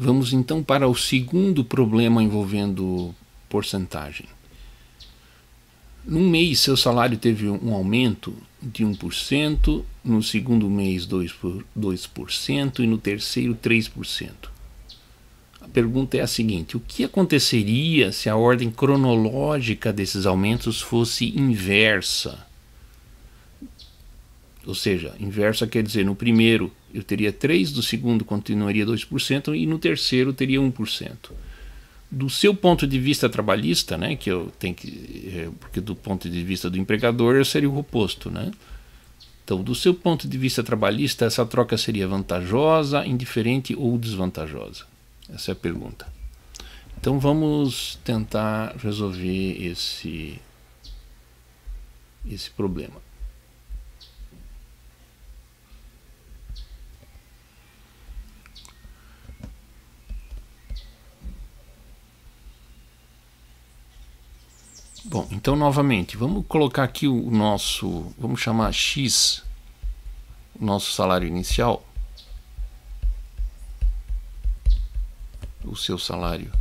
Vamos então para o segundo problema envolvendo porcentagem. Num mês, seu salário teve um aumento de 1%, no segundo mês, 2%, 2% e no terceiro, 3%. A pergunta é a seguinte: o que aconteceria se a ordem cronológica desses aumentos fosse inversa? Ou seja, inversa quer dizer, no primeiro eu teria 3%, do segundo continuaria 2% e no terceiro teria 1%. Do seu ponto de vista trabalhista, né, que eu tenho que, é, porque do ponto de vista do empregador eu seria o oposto, né? Então, do seu ponto de vista trabalhista, essa troca seria vantajosa, indiferente ou desvantajosa? Essa é a pergunta. Então, vamos tentar resolver esse esse problema. Bom, então novamente, vamos colocar aqui o nosso, vamos chamar X, o nosso salário inicial, o seu salário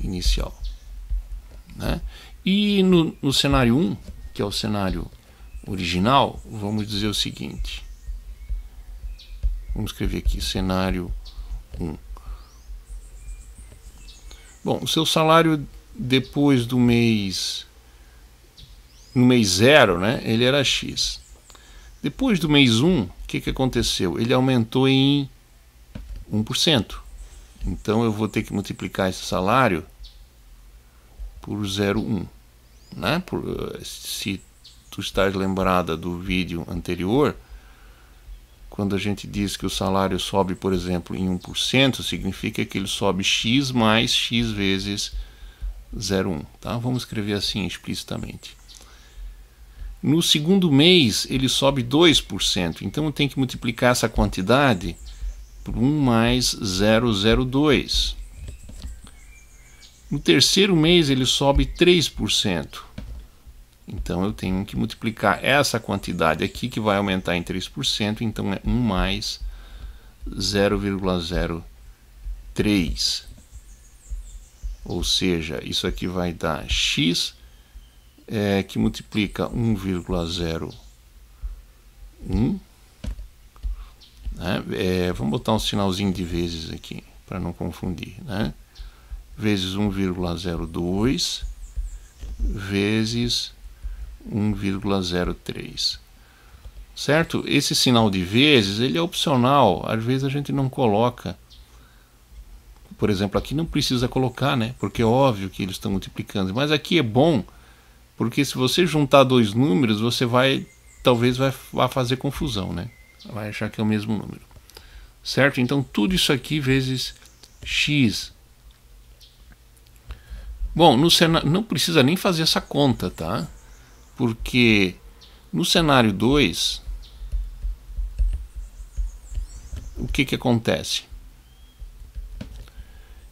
inicial. Né? E no, no cenário 1, que é o cenário original, vamos dizer o seguinte. Vamos escrever aqui, cenário 1. Bom, o seu salário depois do mês no mês zero, né, ele era x. Depois do mês 1, um, o que, que aconteceu? Ele aumentou em 1%. Então eu vou ter que multiplicar esse salário por 0,1. Né? Eh, se tu estás lembrada do vídeo anterior, quando a gente diz que o salário sobe, por exemplo, em 1%, significa que ele sobe x mais x vezes 01. Tá? Vamos escrever assim explicitamente. No segundo mês, ele sobe 2%. Então, eu tenho que multiplicar essa quantidade por 1 mais 002. No terceiro mês, ele sobe 3%. Então, eu tenho que multiplicar essa quantidade aqui, que vai aumentar em 3%. Então, é 1 mais 0,03. Ou seja, isso aqui vai dar x é, que multiplica 1,01. Né? É, vamos botar um sinalzinho de vezes aqui, para não confundir. Né? Vezes 1,02 vezes 1,03 certo? Esse sinal de vezes, ele é opcional, às vezes a gente não coloca por exemplo, aqui não precisa colocar, né? Porque é óbvio que eles estão multiplicando. Mas aqui é bom, porque se você juntar dois números, você vai, talvez vai, vai fazer confusão, né? Vai achar que é o mesmo número. Certo? Então tudo isso aqui vezes x. Bom, no cenário, não precisa nem fazer essa conta, tá? Porque no cenário 2, o que, que acontece?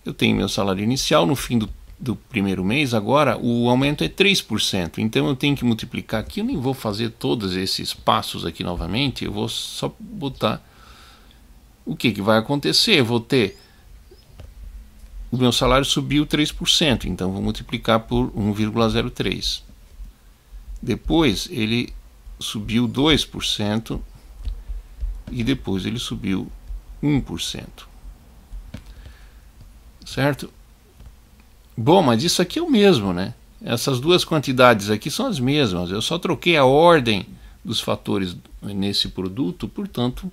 eu tenho meu salário inicial, no fim do, do primeiro mês, agora o aumento é 3%. Então eu tenho que multiplicar aqui, eu nem vou fazer todos esses passos aqui novamente, eu vou só botar o que, que vai acontecer? Eu vou ter o meu salário subiu 3%, então vou multiplicar por 1,03. Depois ele subiu 2% e depois ele subiu 1% certo? Bom, mas isso aqui é o mesmo, né? Essas duas quantidades aqui são as mesmas. Eu só troquei a ordem dos fatores nesse produto, portanto,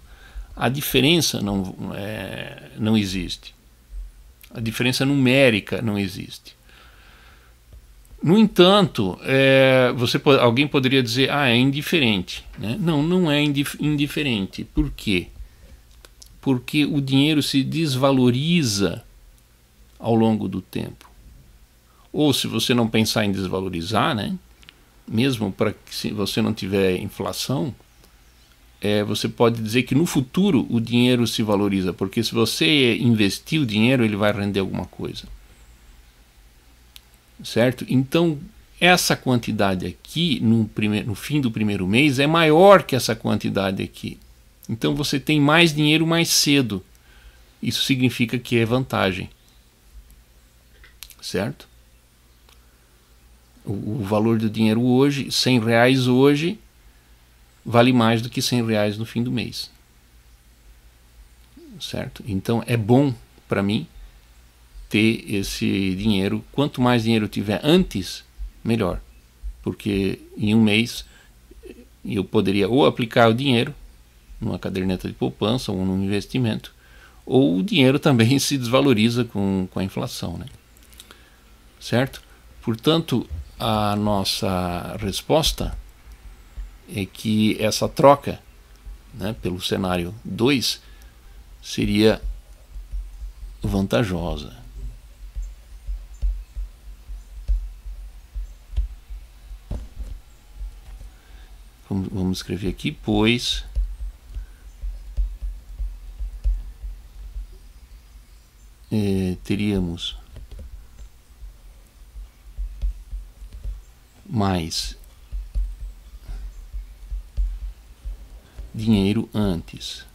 a diferença não, é, não existe. A diferença numérica não existe. No entanto, é, você, alguém poderia dizer, ah, é indiferente. Né? Não, não é indif indiferente. Por quê? Porque o dinheiro se desvaloriza ao longo do tempo. Ou se você não pensar em desvalorizar, né? mesmo para que se você não tiver inflação, é, você pode dizer que no futuro o dinheiro se valoriza, porque se você investir o dinheiro, ele vai render alguma coisa. Certo? Então, essa quantidade aqui, no, primeiro, no fim do primeiro mês, é maior que essa quantidade aqui. Então, você tem mais dinheiro mais cedo. Isso significa que é vantagem certo? O, o valor do dinheiro hoje, 100 reais hoje, vale mais do que 100 reais no fim do mês, certo? Então é bom para mim ter esse dinheiro. Quanto mais dinheiro eu tiver antes, melhor, porque em um mês eh, eu poderia ou aplicar o dinheiro numa caderneta de poupança ou num investimento, ou o dinheiro também se desvaloriza com, com a inflação, né? certo? Portanto, a nossa resposta é que essa troca né, pelo cenário 2 seria vantajosa. Vamos escrever aqui, pois é, teríamos mais dinheiro antes.